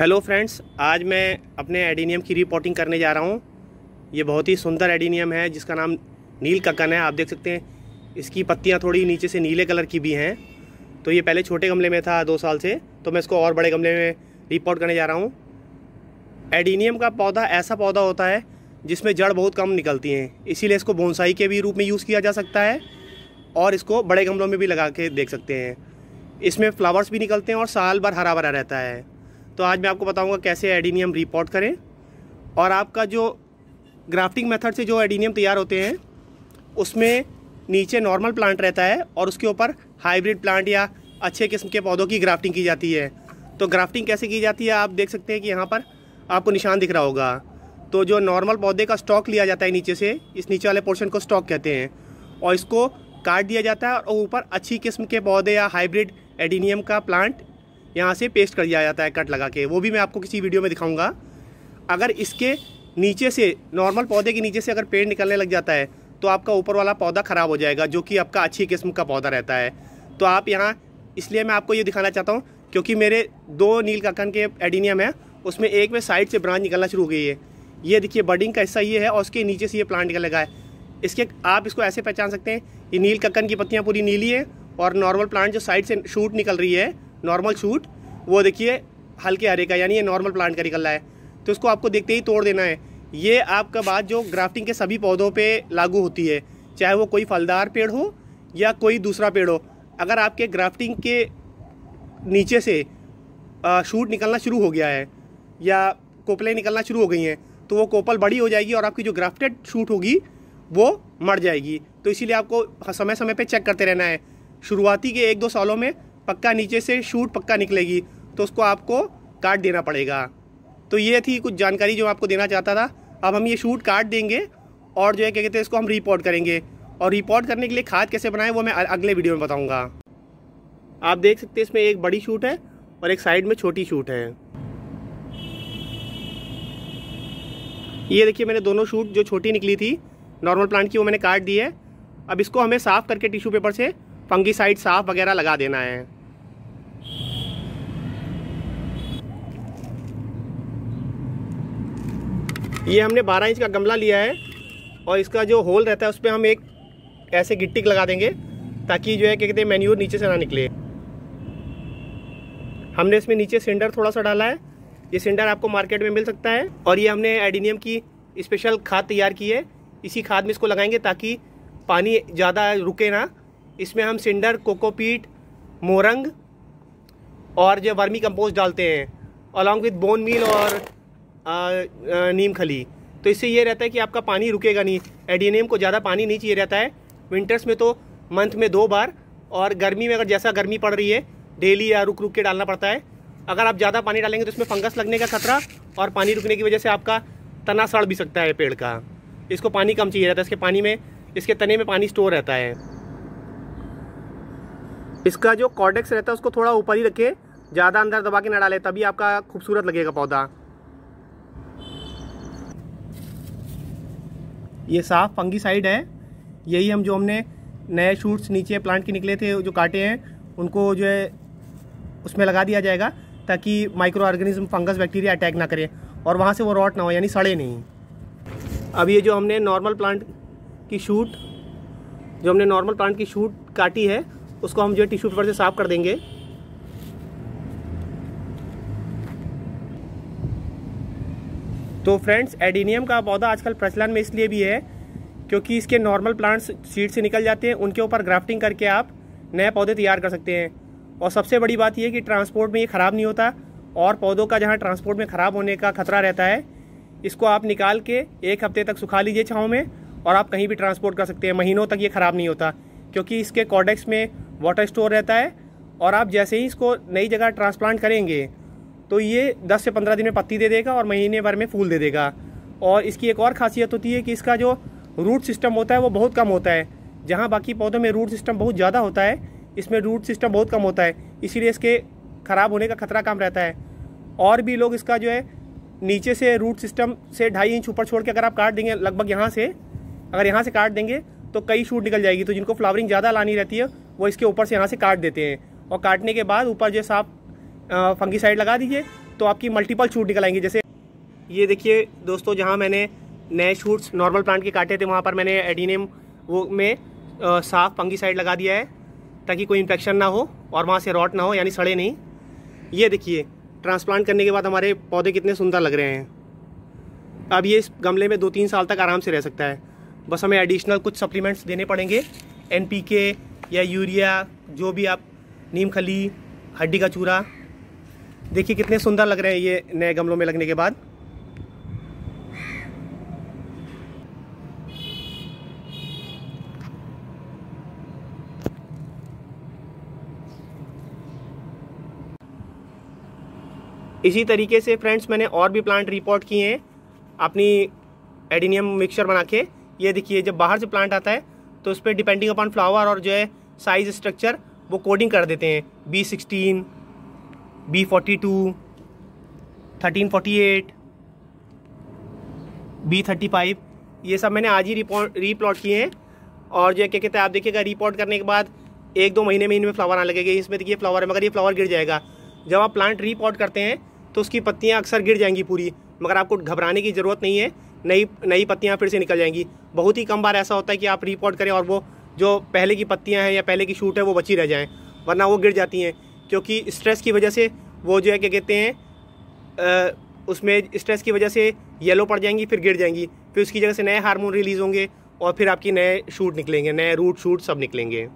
hello friends आज मैं अपने एडीनियम की रिपोर्टिंग करने जा रहा हूँ ये बहुत ही सुंदर एडीनियम है जिसका नाम नील ककन है आप देख सकते हैं इसकी पत्तियाँ थोड़ी नीचे से नीले कलर की भी हैं तो ये पहले छोटे गमले में था दो साल से तो मैं इसको और बड़े गमले में रिपोर्ट करने जा रहा हूँ एडीनियम का पौधा ऐसा पौधा होता है जिसमें जड़ बहुत कम निकलती हैं इसीलिए इसको बोनसाई के भी रूप में यूज़ किया जा सकता है और इसको बड़े गमलों में भी लगा के देख सकते हैं इसमें फ्लावर्स भी निकलते हैं और साल भर हरा भरा रहता है तो आज मैं आपको बताऊंगा कैसे एडीनियम रिपोर्ट करें और आपका जो ग्राफ्टिंग मेथड से जो एडीनियम तैयार होते हैं उसमें नीचे नॉर्मल प्लांट रहता है और उसके ऊपर हाइब्रिड प्लांट या अच्छे किस्म के पौधों की ग्राफ्टिंग की जाती है तो ग्राफ्टिंग कैसे की जाती है आप देख सकते हैं कि यहाँ पर आपको निशान दिख रहा होगा तो जो नॉर्मल पौधे का स्टॉक लिया जाता है नीचे से इस नीचे वाले पोर्शन को स्टॉक कहते हैं और इसको काट दिया जाता है और ऊपर अच्छी किस्म के पौधे या हाइब्रिड एडीनियम का प्लांट यहाँ से पेस्ट कर दिया जाता है कट लगा के वो भी मैं आपको किसी वीडियो में दिखाऊँगा अगर इसके नीचे से नॉर्मल पौधे के नीचे से अगर पेड़ निकलने लग जाता है तो आपका ऊपर वाला पौधा ख़राब हो जाएगा जो कि आपका अच्छी किस्म का पौधा रहता है तो आप यहाँ इसलिए मैं आपको ये दिखाना चाहता हूँ क्योंकि मेरे दो नील काकन के एडीनियम है उसमें एक में साइड से ब्रांच निकलना शुरू हो गई है ये देखिए बडिंग का हिस्सा ये है और उसके नीचे से ये प्लांट निकल लगा है इसके आप इसको ऐसे पहचान सकते हैं ये नील कक्कन की पत्तियाँ पूरी नीली है और नॉर्मल प्लांट जो साइड से शूट निकल रही है नॉर्मल शूट वो देखिए हल्के हरे का यानी ये नॉर्मल प्लांट का निकल रहा है तो इसको आपको देखते ही तोड़ देना है ये आपका बात जो ग्राफ्टिंग के सभी पौधों पे लागू होती है चाहे वो कोई फलदार पेड़ हो या कोई दूसरा पेड़ हो अगर आपके ग्राफ्टिंग के नीचे से शूट निकलना शुरू हो गया है या कोपलें निकलना शुरू हो गई हैं तो वो कोपल बड़ी हो जाएगी और आपकी जो ग्राफ्टेड शूट होगी वो मर जाएगी तो इसीलिए आपको समय समय पे चेक करते रहना है शुरुआती के एक दो सालों में पक्का नीचे से शूट पक्का निकलेगी तो उसको आपको काट देना पड़ेगा तो ये थी कुछ जानकारी जो आपको देना चाहता था अब हम ये शूट काट देंगे और जो है क्या कहते हैं इसको हम रिपोर्ट करेंगे और रिपोर्ट करने के लिए खाद कैसे बनाएं वो मैं अगले वीडियो में बताऊँगा आप देख सकते हैं इसमें एक बड़ी शूट है और एक साइड में छोटी शूट है ये देखिए मैंने दोनों शूट जो छोटी निकली थी नॉर्मल प्लांट की वो मैंने काट दी है अब इसको हमें साफ़ करके टिश्यू पेपर से फंगी साइड साफ़ वगैरह लगा देना है ये हमने 12 इंच का गमला लिया है और इसका जो होल रहता है उस पर हम एक ऐसे गिट्टी लगा देंगे ताकि जो है क्या कहते हैं मेन्यूर नीचे से ना निकले हमने इसमें नीचे सिंडर थोड़ा सा डाला है ये सिंडर आपको मार्केट में मिल सकता है और ये हमने एडीनियम की स्पेशल खाद तैयार की है इसी खाद में इसको लगाएंगे ताकि पानी ज़्यादा रुके ना इसमें हम सिंडर कोकोपीट मोरंग और जो वर्मी कंपोस्ट डालते हैं अलॉन्ग विथ बोन मील और नीम खली तो इससे ये रहता है कि आपका पानी रुकेगा नहीं एडीनियम को ज़्यादा पानी नहीं चाहिए रहता है विंटर्स में तो मंथ में दो बार और गर्मी में अगर जैसा गर्मी पड़ रही है डेली या रुक रुक के डालना पड़ता है अगर आप ज़्यादा पानी डालेंगे तो इसमें फंगस लगने का खतरा और पानी रुकने की वजह से आपका तना सड़ भी सकता है पेड़ का इसको पानी कम चाहिए रहता है इसके पानी में इसके तने में पानी स्टोर रहता है इसका जो कॉर्डेक्स रहता है उसको थोड़ा ऊपर ही रखें ज़्यादा अंदर दबा के ना डालें तभी आपका खूबसूरत लगेगा पौधा ये साफ फंगीसाइड है यही हम जो हमने नए शूट्स नीचे प्लांट के निकले थे जो काटे हैं उनको जो है उसमें लगा दिया जाएगा ताकि microorganism fungus bacteria attack ना करे और वहाँ से वो रॉट ना हो यानी सड़े नहीं अब ये जो हमने नॉर्मल प्लांट की शूट जो हमने नॉर्मल प्लांट की शूट काटी है उसको हम जो है टिश्यू पेपर से साफ़ कर देंगे तो फ्रेंड्स एडीनियम का पौधा आजकल प्रचलन में इसलिए भी है क्योंकि इसके नॉर्मल प्लांट्स सीड से निकल जाते हैं उनके ऊपर ग्राफ्टिंग करके आप नए पौधे तैयार कर सकते हैं और सबसे बड़ी बात यह कि ट्रांसपोर्ट में ये ख़राब नहीं होता और पौधों का जहाँ ट्रांसपोर्ट में ख़राब होने का खतरा रहता है इसको आप निकाल के एक हफ्ते तक सुखा लीजिए छाँव में और आप कहीं भी ट्रांसपोर्ट कर सकते हैं महीनों तक ये ख़राब नहीं होता क्योंकि इसके कॉडेक्स में वाटर स्टोर रहता है और आप जैसे ही इसको नई जगह ट्रांसप्लांट करेंगे तो ये 10 से 15 दिन में पत्ती दे देगा और महीने भर में फूल दे देगा और इसकी एक और खासियत होती है कि इसका जो रूट सिस्टम होता है वो बहुत कम होता है जहाँ बाकी पौधों में रूट सिस्टम बहुत ज़्यादा होता है इसमें रूट सिस्टम बहुत कम होता है इसीलिए इसके ख़राब होने का खतरा कम रहता है और भी लोग इसका जो है नीचे से रूट सिस्टम से ढाई इंच ऊपर छोड़ के अगर आप काट देंगे लगभग यहाँ से अगर यहाँ से काट देंगे तो कई शूट निकल जाएगी तो जिनको फ्लावरिंग ज़्यादा लानी रहती है वो इसके ऊपर से यहाँ से काट देते हैं और काटने के बाद ऊपर जो साफ फंगीसाइड लगा दीजिए तो आपकी मल्टीपल छूट निकल आएंगे जैसे ये देखिए दोस्तों जहाँ मैंने नए शूट्स नॉर्मल प्लांट के काटे थे वहाँ पर मैंने एडीनेम वो में साफ फंगीसाइड लगा दिया है ताकि कोई इन्फेक्शन ना हो और वहाँ से रॉट ना हो यानी सड़े नहीं ये देखिए ट्रांसप्लांट करने के बाद हमारे पौधे कितने सुंदर लग रहे हैं अब ये इस गमले में दो तीन साल तक आराम से रह सकता है बस हमें एडिशनल कुछ सप्लीमेंट्स देने पड़ेंगे एन या यूरिया जो भी आप नीम खली हड्डी का चूरा देखिए कितने सुंदर लग रहे हैं ये नए गमलों में लगने के बाद इसी तरीके से फ्रेंड्स मैंने और भी प्लांट रिपोर्ट किए हैं अपनी एडिनियम मिक्सचर बना के ये देखिए जब बाहर से प्लांट आता है तो उस पर डिपेंडिंग अपॉन फ्लावर और जो है साइज स्ट्रक्चर वो कोडिंग कर देते हैं B sixteen B forty two thirteen forty eight B thirty five ये सब मैंने आज ही रीप्लॉट किए हैं और जो क्या कहते हैं आप देखिएगा रिपोर्ट करने के बाद एक दो महीने में इनमें फ्लावर आने लगेगा इसमें देखिए फ्लावर है मगर ये फ्लावर गिर जाएगा जब आप प्लांट रिपोर्ट करते हैं तो उसकी पत्तियाँ अक्सर गिर जाएंगी पूरी मगर आपको घबराने की ज़रूरत नहीं है नई नई पत्तियाँ फिर से निकल जाएंगी बहुत ही कम बार ऐसा होता है कि आप रिपोर्ट करें और वो जो पहले की पत्तियाँ हैं या पहले की शूट है वो बची रह जाएँ वरना वो गिर जाती हैं क्योंकि स्ट्रेस की वजह से वो जो है क्या कहते हैं उसमें स्ट्रेस की वजह से येलो पड़ जाएंगी फिर गिर जाएंगी फिर उसकी जगह से नए हार्मोन रिलीज़ होंगे और फिर आपकी नए शूट निकलेंगे नए रूट शूट सब निकलेंगे